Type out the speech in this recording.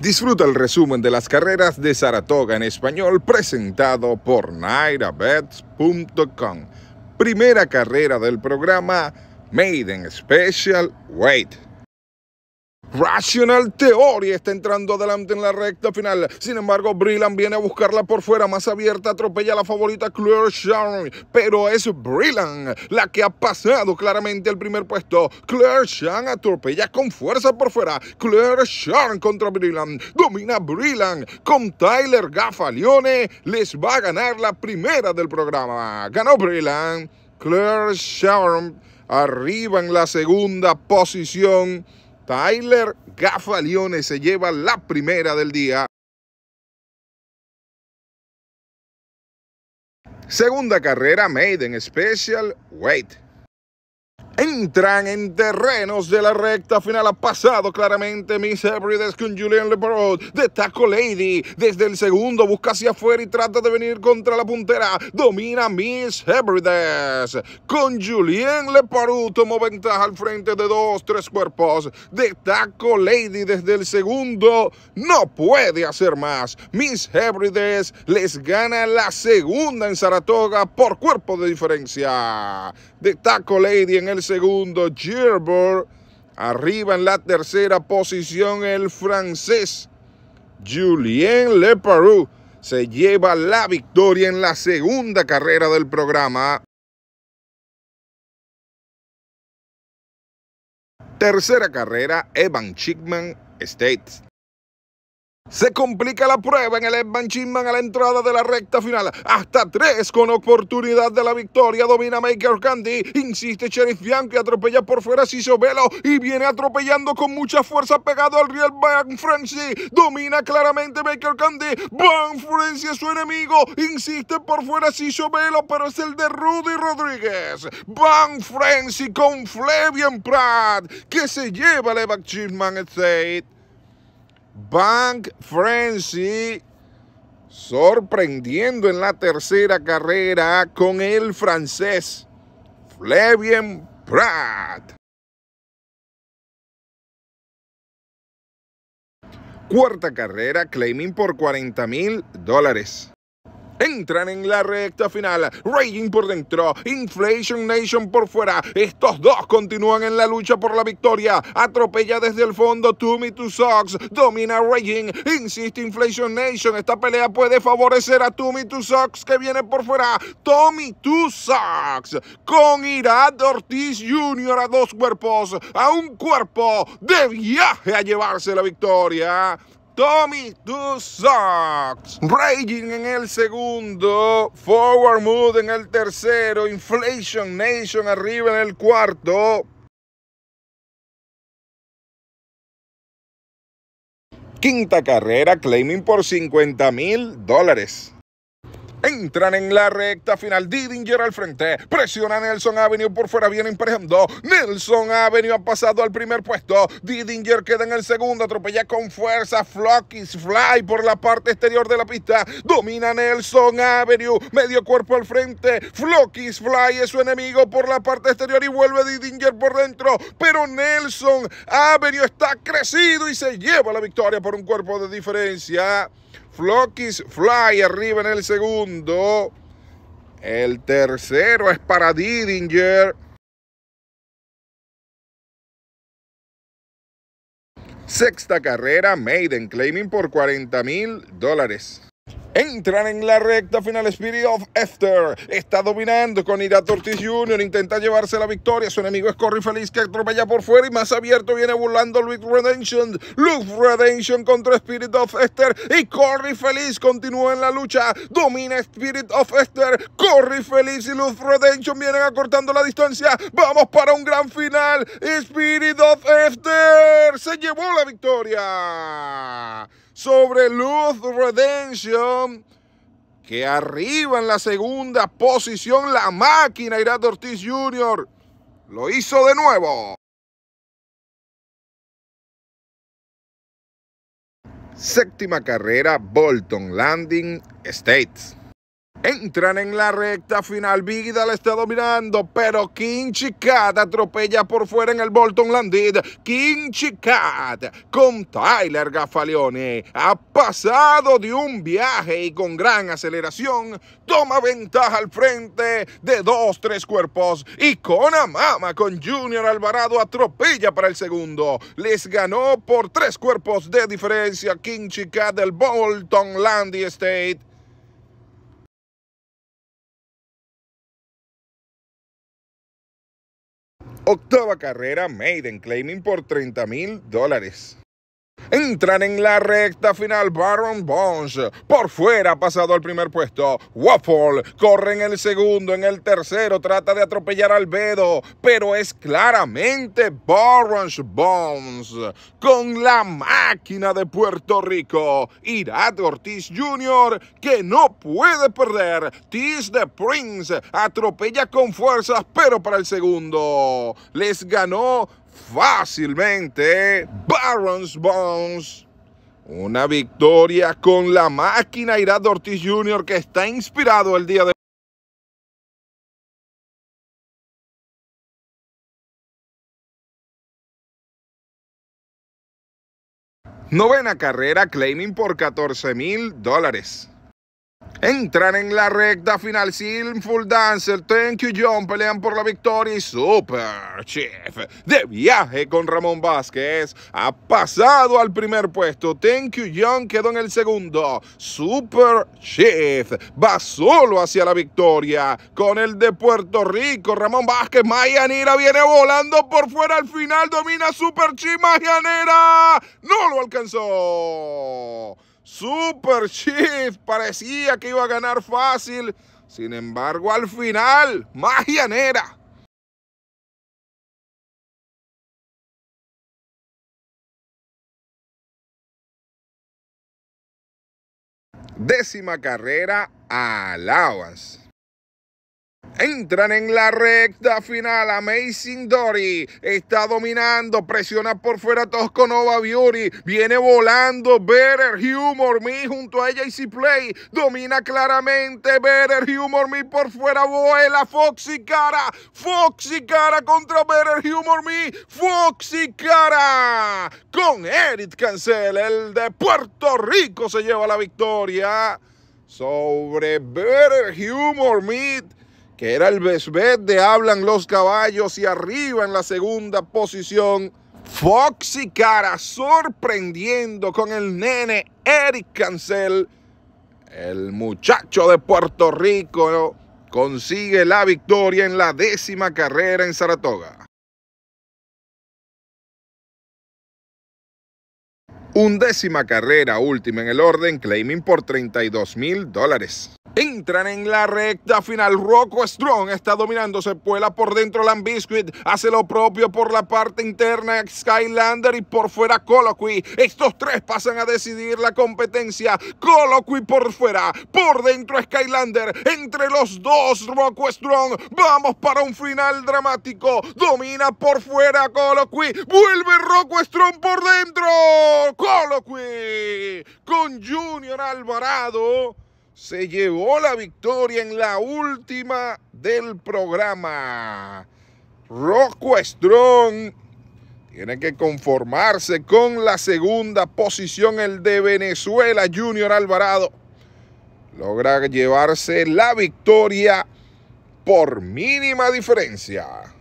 Disfruta el resumen de las carreras de Saratoga en español presentado por NairaBets.com. Primera carrera del programa Made in Special Weight. Rational Theory está entrando adelante en la recta final. Sin embargo, Brillan viene a buscarla por fuera, más abierta, atropella a la favorita Claire Sharon. Pero es Brillan la que ha pasado claramente al primer puesto. Claire Sharon atropella con fuerza por fuera. Claire Sharon contra Brillan. Domina Brillan con Tyler Gaffalione. Les va a ganar la primera del programa. Ganó Brillan. Claire Sharon arriba en la segunda posición. Tyler Gafalione se lleva la primera del día. Segunda carrera Made in Special Wait entran en terrenos de la recta final. Ha pasado claramente Miss Hebrides con Julien Lebrot de Taco Lady. Desde el segundo busca hacia afuera y trata de venir contra la puntera. Domina Miss Hebrides. Con Julien Leparou tomó ventaja al frente de dos, tres cuerpos. De Lady desde el segundo no puede hacer más. Miss Hebrides les gana la segunda en Saratoga por cuerpo de diferencia. De Lady en el segundo segundo Gerber, Arriba en la tercera posición el francés Julien Leparoux. Se lleva la victoria en la segunda carrera del programa. Tercera carrera, Evan Chickman States. Se complica la prueba en el Evan Chinman a la entrada de la recta final. Hasta tres con oportunidad de la victoria. Domina Maker Candy. Insiste Sheriff Bianchi. Atropella por fuera Ciso Velo. Y viene atropellando con mucha fuerza pegado al Real Van Frenzy. Domina claramente Maker Candy. Bang Frenzy es su enemigo. Insiste por fuera Ciso Velo. Pero es el de Rudy Rodríguez. Van Frenzy con Flavian Pratt. Que se lleva al Evan Chinman State. Bank Frenzy sorprendiendo en la tercera carrera con el francés Flavien Pratt. Cuarta carrera, claiming por 40 mil dólares. Entran en la recta final, Raging por dentro, Inflation Nation por fuera. Estos dos continúan en la lucha por la victoria. Atropella desde el fondo Tommy Me To Sox, domina Raging, insiste Inflation Nation. Esta pelea puede favorecer a Tommy Me To Sox que viene por fuera. Tommy Two Socks con Irad Ortiz Jr. a dos cuerpos, a un cuerpo de viaje a llevarse la victoria. Tommy Two Socks. Raging en el segundo. Forward Mood en el tercero. Inflation Nation arriba en el cuarto. Quinta carrera, claiming por 50 mil dólares. Entran en la recta final. Didinger al frente. Presiona Nelson Avenue por fuera. Viene imperjando. Nelson Avenue ha pasado al primer puesto. Didinger queda en el segundo. Atropella con fuerza. Flockis Fly por la parte exterior de la pista. Domina Nelson Avenue. Medio cuerpo al frente. Flockis Fly es su enemigo por la parte exterior y vuelve Didinger por dentro. Pero Nelson Avenue está crecido y se lleva la victoria por un cuerpo de diferencia. Flockis Fly arriba en el segundo. El tercero es para Didinger. Sexta carrera, Maiden claiming por 40 mil dólares. Entran en la recta final Spirit of Esther, Está dominando con Ira Tortis Jr. Intenta llevarse la victoria. Su enemigo es Corry Feliz que atropella por fuera y más abierto viene burlando Luke Redemption. Luke Redemption contra Spirit of Esther y Corry Feliz continúa en la lucha. Domina Spirit of Esther. Corry Feliz y Luke Redemption vienen acortando la distancia. Vamos para un gran final. Spirit of Esther se llevó la victoria sobre Luz Redemption, que arriba en la segunda posición la máquina Irat Ortiz Jr. Lo hizo de nuevo. Séptima carrera, Bolton Landing States. Entran en la recta final, le está dominando, pero Chicat atropella por fuera en el Bolton Landy. Chicat con Tyler Gaffaleone ha pasado de un viaje y con gran aceleración toma ventaja al frente de dos, tres cuerpos. Y con Amama, con Junior Alvarado atropella para el segundo. Les ganó por tres cuerpos de diferencia Chicat del Bolton Landy State Octava carrera, Maiden Claiming por 30 mil dólares. Entran en la recta final Baron Bones, Por fuera ha pasado al primer puesto. Waffle corre en el segundo, en el tercero. Trata de atropellar a Bedo. Pero es claramente Baron Bones, Con la máquina de Puerto Rico. Irat Ortiz Jr. que no puede perder. Tis the Prince atropella con fuerzas, pero para el segundo. Les ganó fácilmente Barons Bones. Una victoria con la máquina Irad Ortiz Jr. que está inspirado el día de Novena carrera claiming por 14 mil dólares. Entran en la recta final Sinful Dancer, Thank You John pelean por la victoria y Super Chef de viaje con Ramón Vázquez ha pasado al primer puesto. Thank You John quedó en el segundo. Super Chef va solo hacia la victoria con el de Puerto Rico. Ramón Vázquez, Mayanira viene volando por fuera al final, domina Super Chief, Mayanera. No lo alcanzó. Super Chief parecía que iba a ganar fácil. Sin embargo, al final, magia nera! Décima carrera, alabas. Entran en la recta final. Amazing Dory está dominando. Presiona por fuera Tosco Nova Beauty. Viene volando Better Humor Me junto a JC Play. Domina claramente Better Humor Me por fuera. Vuela Foxy Cara. Foxy Cara contra Better Humor Me. Foxy Cara con Eric Cancel. El de Puerto Rico se lleva la victoria sobre Better Humor Me que era el Besbet de Hablan los Caballos y arriba en la segunda posición. Foxy Cara sorprendiendo con el nene Eric Cancel. El muchacho de Puerto Rico consigue la victoria en la décima carrera en Saratoga. Undécima carrera última en el orden, claiming por 32 mil dólares. Entran en la recta final. Rocco Strong está dominando. Se puela por dentro Lambiscuit. Hace lo propio por la parte interna Skylander y por fuera Coloquy, Estos tres pasan a decidir la competencia. Colloquy por fuera. Por dentro Skylander. Entre los dos Rocco Strong. Vamos para un final dramático. Domina por fuera Coloquy, Vuelve Rocco Strong por dentro. Coloquy, con Junior Alvarado se llevó la victoria en la última del programa. Rocco Strong tiene que conformarse con la segunda posición, el de Venezuela, Junior Alvarado. Logra llevarse la victoria por mínima diferencia.